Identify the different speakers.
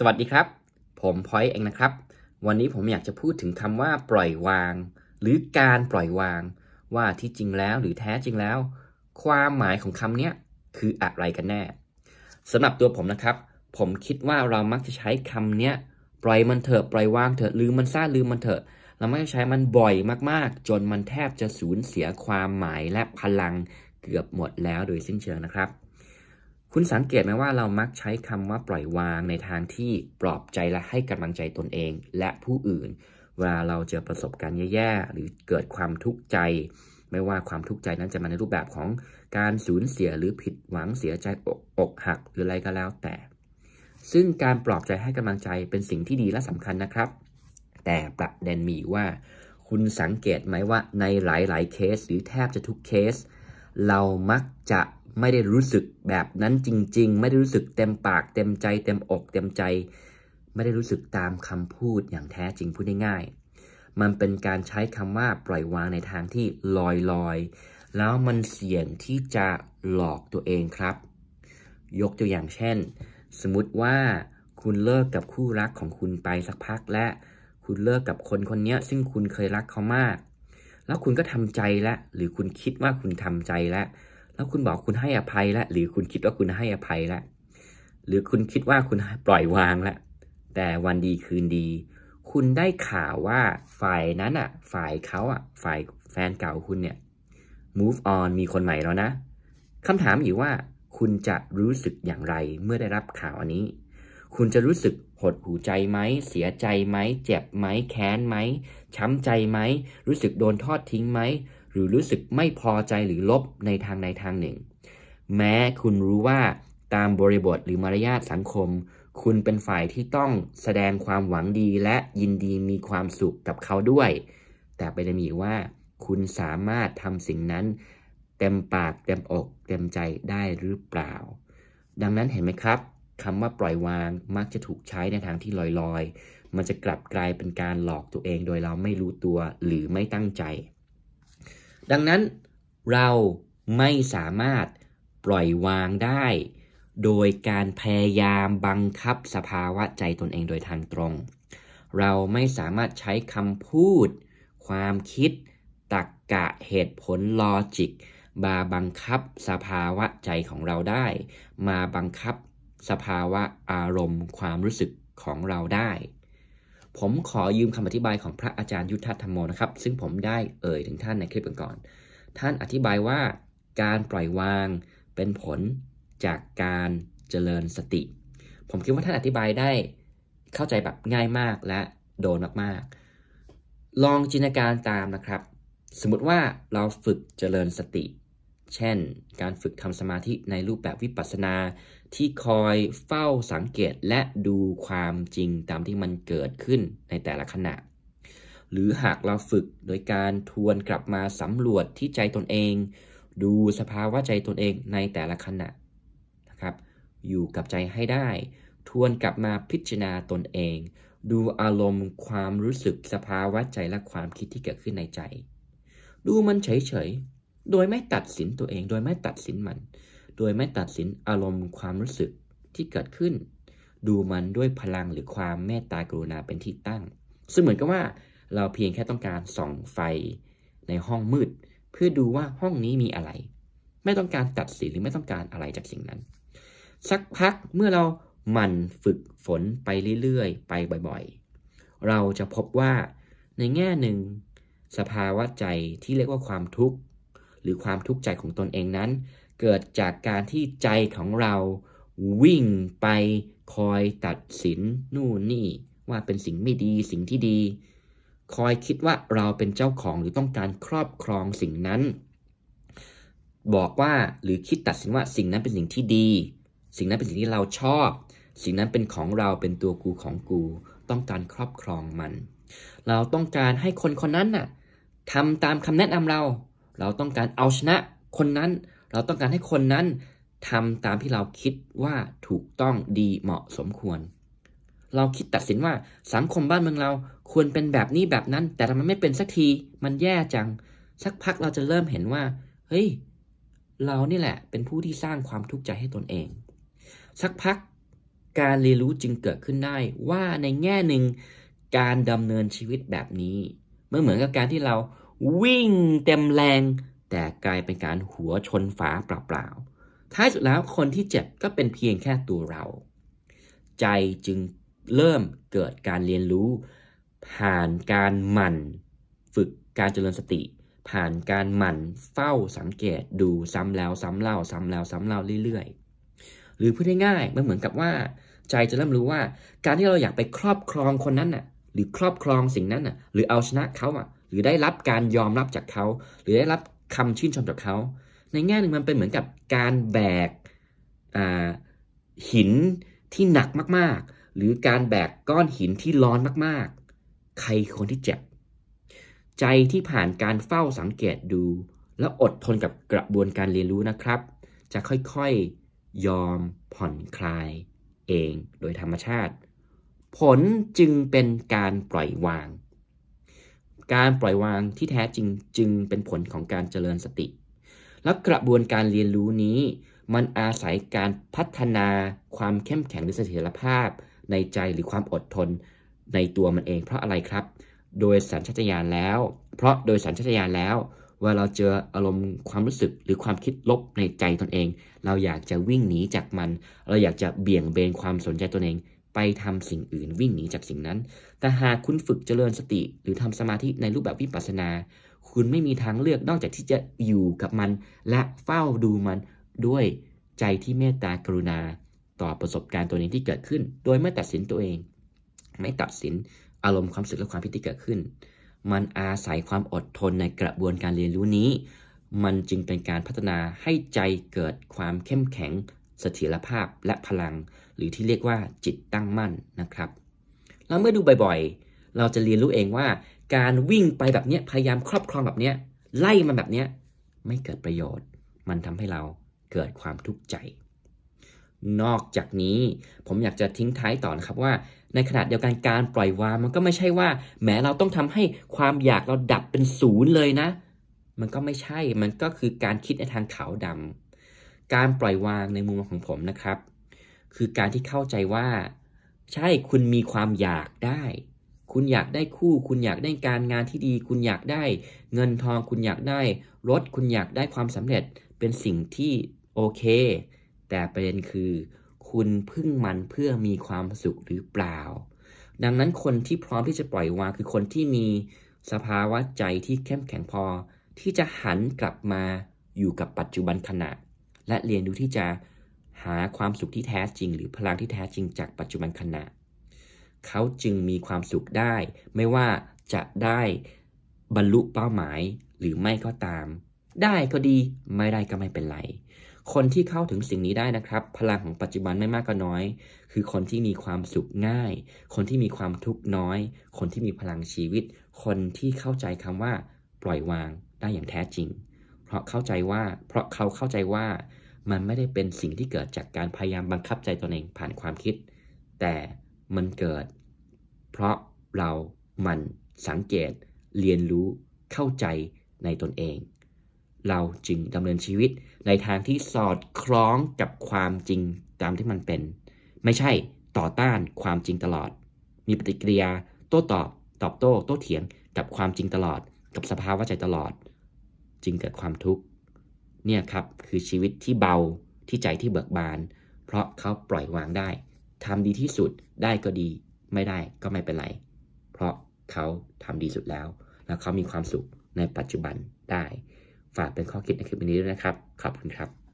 Speaker 1: สวัสดีครับ ผมพอยเองนะครับ วันนี้ผมอยากจะพูดถึงคำว่าปล่อยวาง หรือการปล่อยวาง ว่าที่จริงแล้วหรือแท้จริงแล้ว ความหมายของคำนี้คืออะไรกันแน่ สำหรับตัวผมนะครับ ผมคิดว่าเรามักจะใช้คำนี้ปล่อยมันเถอะปล่อยวางเถอะลืมมันซะลืมมันเถอะ เรามักจะใช้มันบ่อยมาก ๆ จนมันแทบจะสูญเสียความหมายและพลังเกือบหมดแล้วโดยสิ้นเชิงนะครับคุณสังเกตไหมว่าเรามักใช้คำว่าปล่อยวางในทางที่ปลอบใจและให้กำลังใจตนเอง และผู้อื่น เวลาเราเจอประสบการณ์แย่ๆหรือเกิดความทุกข์ใจ ไม่ว่าความทุกข์ใจนั้นจะมาในรูปแบบของการสูญเสียหรือผิดหวังเสียใจอกอกหักหรืออะไรก็แล้ว แต่ ซึ่งการปลอบใจให้กำลังใจเป็นสิ่งที่ดีและสำคัญนะครับ แต่ประเด็นมีว่าคุณสังเกตไหมว่าในหลายๆเคส หรือแทบจะทุกเคส เรามักจะไม่ได้รู้สึกแบบนั้นจริงๆ ไม่ได้รู้สึกเต็มปากเต็มใจ เต็มอกเต็มใจ ไม่ได้รู้สึกตามคำพูดอย่างแท้จริงพูดง่ายๆมันเป็นการใช้คำว่าปล่อยวางในทางที่ลอยลอยแล้วมันเสี่ยงที่จะหลอกตัวเองครับ ยกตัวอย่างเช่น สมมติว่าคุณเลิกกับคู่รักของคุณไปสักพักและ คุณเลิกกับคนคนนี้ซึ่งคุณเคยรักเขามาก แล้วคุณก็ทำใจแล้วหรือคุณคิดว่าคุณทำใจแล้วแล้วคุณบอกคุณให้อภัยแล้วหรือคุณคิดว่าคุณให้อภัยแล้วหรือคุณคิดว่าคุณปล่อยวางแล้วแต่วันดีคืนดี คุณได้ข่าวว่าฝ่ายนั้นอ่ะ ฝ่ายเขาอ่ะ ฝ่ายแฟนเก่าคุณเนี่ย move on มีคนใหม่แล้วนะคำถามอยู่ว่าคุณจะรู้สึกอย่างไรเมื่อได้รับข่าวอันนี้ คุณจะรู้สึกหดหูใจไหม เสียใจไหมเจ็บไหมแค้นไหมช้ำใจไหมรู้สึกโดนทอดทิ้งไหมหรือรู้สึกไม่พอใจหรือลบในทางใดทางหนึ่ง แม้คุณรู้ว่าตามบริบทหรือมารยาทสังคม คุณเป็นฝ่ายที่ต้องแสดงความหวังดีและยินดีมีความสุขกับเขาด้วย แต่ไปจะมีว่า คุณสามารถทำสิ่งนั้น เต็มปากเต็มอก เต็มใจได้หรือเปล่า ดังนั้นเห็นไหมครับคำว่าปล่อยวาง มักจะถูกใช้ในทางที่ลอยๆ มันจะกลับกลายเป็นการหลอกตัวเอง โดยเราไม่รู้ตัวหรือไม่ตั้งใจดังนั้นเราไม่สามารถปล่อยวางได้โดยการพยายามบังคับสภาวะใจตนเองโดยทางตรง เราไม่สามารถใช้คำพูดความคิดตักกะเหตุผลลอจิกมาบังคับสภาวะใจของเราได้ มาบังคับสภาวะอารมณ์ความรู้สึกของเราได้ผมขอยืมคำอธิบายของพระอาจารย์ยุทธธรรมโมนะครับซึ่งผมได้เอ่ยถึงท่านในคลิปก่อนๆท่านอธิบายว่าการปล่อยวางเป็นผลจากการเจริญสติ ผมคิดว่าท่านอธิบายได้เข้าใจแบบง่ายมากและโดนมากๆ ลองจินตนาการตามนะครับ สมมติว่าเราฝึกเจริญสติเช่น การฝึกทำสมาธิในรูปแบบวิปัสสนาที่คอยเฝ้าสังเกต และดูความจริงตามที่มันเกิดขึ้นในแต่ละขณะ หรือหากเราฝึกโดยการทวนกลับมาสำรวจที่ใจตนเอง ดูสภาวะใจตนเองในแต่ละขณะนะครับ อยู่กับใจให้ได้ ทวนกลับมาพิจารณาตนเอง ดูอารมณ์ความรู้สึกสภาวะใจและความคิดที่เกิดขึ้นในใจ ดูมันเฉยโดยไม่ตัดสินตัวเอง โดยไม่ตัดสินมัน โดยไม่ตัดสินอารมณ์ความรู้สึกที่เกิดขึ้น ดูมันด้วยพลังหรือความเมตตากรุณาเป็นที่ตั้ง ซึ่งเหมือนกับว่าเราเพียงแค่ต้องการส่องไฟในห้องมืด เพื่อดูว่าห้องนี้มีอะไร ไม่ต้องการตัดสินหรือไม่ต้องการอะไรจากสิ่งนั้น สักพักเมื่อเราหมั่นฝึกฝนไปเรื่อยๆ ไปบ่อยๆ เราจะพบว่าในแง่หนึ่งสภาวะใจที่เรียกว่าความทุกข์หรือความทุกข์ใจของตนเองนั้น เกิดจากการที่ใจของเราวิ่งไปคอยตัดสินนู่นนี่ ว่าเป็นสิ่งไม่ดีสิ่งที่ดี คอยคิดว่าเราเป็นเจ้าของหรือต้องการครอบครองสิ่งนั้น บอกว่าหรือคิดตัดสินว่า สิ่งนั้นเป็นสิ่งที่ดี สิ่งนั้นเป็นสิ่งที่เราชอบ สิ่งนั้นเป็นของเราเป็นตัวกูของกู ต้องการครอบครองมัน เราต้องการให้คนคนนั้นน่ะทำตามคำแนะนำเราเราต้องการเอาชนะคนนั้น เราต้องการให้คนนั้นทำตามที่เราคิดว่าถูกต้องดีเหมาะสมควร เราคิดตัดสินว่า สังคมบ้านเมืองเราควรเป็นแบบนี้แบบนั้น แต่ทำไมไม่เป็นสักทีมันแย่จัง สักพักเราจะเริ่มเห็นว่า เฮ้ย เรานี่แหละเป็นผู้ที่สร้างความทุกข์ใจให้ตนเอง สักพักการเรียนรู้จึงเกิดขึ้นได้ว่าในแง่หนึ่งการดำเนินชีวิตแบบนี้เมื่อเหมือนกับการที่เราวิ่งเต็มแรง แต่กลายเป็นการหัวชนฝาเปล่าๆท้ายสุดแล้วคนที่เจ็บก็เป็นเพียงแค่ตัวเรา ใจจึงเริ่มเกิดการเรียนรู้ ผ่านการหมั่นฝึกการเจริญสติ ผ่านการหมั่น เฝ้าสังเกต ดูซ้ำแล้วซ้ำเล่า ซ้ำแล้วซ้ำเล่าเรื่อยๆ หรือพูดง่ายๆมันเหมือนกับว่า ใจจะเริ่มรู้ว่าการที่เราอยากไปครอบครองคนนั้นน่ะหรือครอบครองสิ่งนั้นน่ะหรือเอาชนะเขาอ่ะรือได้รับการยอมรับจากเขา หรือได้รับคำชื่นชมจากเขา ในแง่หนึ่งมันเป็นเหมือนกับการแบกหินที่หนักมากๆ หรือการแบกก้อนหินที่ร้อนมากๆ ใครคนที่เจ็บใจที่ผ่านการเฝ้าสังเกตดู และอดทนกับกระบวนการเรียนรู้นะครับ จะค่อยๆยอมผ่อนคลายเองโดยธรรมชาติ ผลจึงเป็นการปล่อยวางการปล่อยวางที่แท้จริงจึงเป็นผลของการเจริญสติ และกระบวนการเรียนรู้นี้ มันอาศัยการพัฒนาความเข้มแข็งหรือเสถียรภาพ ในใจหรือความอดทนในตัวมันเองเพราะอะไรครับ โดยสัญชาตญาณแล้ว เพราะโดยสัญชาตญาณแล้วว่าเราเจออารมณ์ความรู้สึกหรือความคิดลบในใจตนเอง เราอยากจะวิ่งหนีจากมันเราอยากจะเบี่ยงเบนความสนใจตนเอง ไปทำสิ่งอื่น วิ่งหนีจากสิ่งนั้นแต่หากคุณฝึกเจริญสติ หรือทำสมาธิในรูปแบบวิปัสสนา คุณไม่มีทางเลือกนอกจากที่จะอยู่กับมัน และเฝ้าดูมันด้วยใจที่เมตตากรุณา ต่อประสบการณ์ตัวนี้ที่เกิดขึ้น โดยไม่ตัดสินตัวเอง ไม่ตัดสินอารมณ์ความสึกและความพิที่เกิดขึ้น มันอาศัยความอดทนในกระบวนการเรียนรู้นี้ มันจึงเป็นการพัฒนาให้ใจเกิดความเข้มแข็งเสถียรภาพและพลัง หรือที่เรียกว่าจิตตั้งมั่นนะครับแล้วเมื่อดูบ่อยๆ เราจะเรียนรู้เองว่าการวิ่งไปแบบเนี้ยพยายามครอบครองแบบเนี้ยไล่มันแบบเนี้ยไม่เกิดประโยชน์ มันทำให้เราเกิดความทุกข์ใจ นอกจากนี้ผมอยากจะทิ้งท้ายต่อนะครับว่า ในขณะเดียวกันการปล่อยวางมันก็ไม่ใช่ว่า แม้เราต้องทำให้ความอยากเราดับเป็นศูนย์เลยนะ มันก็ไม่ใช่ มันก็คือการคิดในทางขาวดำาการปล่อยวางในมุมมองของผมนะครับ คือการที่เข้าใจว่าใช่คุณมีความอยากได้ คุณอยากได้คู่ คุณอยากได้การงานที่ดี คุณอยากได้เงินทองคุณอยากได้ รถคุณอยากได้ความสำเร็จเป็นสิ่งที่โอเค แต่ประเด็นคือ คุณพึ่งมันเพื่อมีความสุขหรือเปล่า ดังนั้นคนที่พร้อมที่จะปล่อยวางคือคนที่มีสภาวะใจที่เข้มแข็งพอ ที่จะหันกลับมาอยู่กับปัจจุบันขณะ และเรียนรู้ที่จะหาความสุขที่แท้จริงหรือพลังที่แท้จริงจากปัจจุบันขณะ เขาจึงมีความสุขได้ ไม่ว่าจะได้บรรลุเป้าหมายหรือไม่ก็ตาม ได้ก็ดีไม่ได้ก็ไม่เป็นไร คนที่เข้าถึงสิ่งนี้ได้นะครับ พลังของปัจจุบันไม่มากก็น้อย คือคนที่มีความสุขง่าย คนที่มีความทุกข์น้อย คนที่มีพลังชีวิต คนที่เข้าใจคำว่า ปล่อยวางได้อย่างแท้จริง เพราะเข้าใจว่า เพราะเขาเข้าใจว่ามันไม่ได้เป็นสิ่งที่เกิดจากการพยายามบังคับใจตนเองผ่านความคิด แต่มันเกิด เพราะเรามันสังเกต เรียนรู้ เข้าใจในตนเอง เราจึงดำเนินชีวิตในทางที่สอดคล้องกับความจริงตามที่มันเป็น ไม่ใช่ต่อต้านความจริงตลอด มีปฏิกิริยาโต้ตอบ ตอบโต้ โต้เถียงกับความจริงตลอด กับสภาวะใจตลอด จึงเกิดความทุกข์เนี่ยครับ คือชีวิตที่เบาที่ใจที่เบิกบาน เพราะเขาปล่อยวางได้ทำดีที่สุดได้ก็ดีไม่ได้ก็ไม่เป็นไร เพราะเขาทำดีสุดแล้ว แล้วเขามีความสุขในปัจจุบันได้ ฝากเป็นข้อคิดในคลิปนี้ด้วยนะครับ ขอบคุณครับ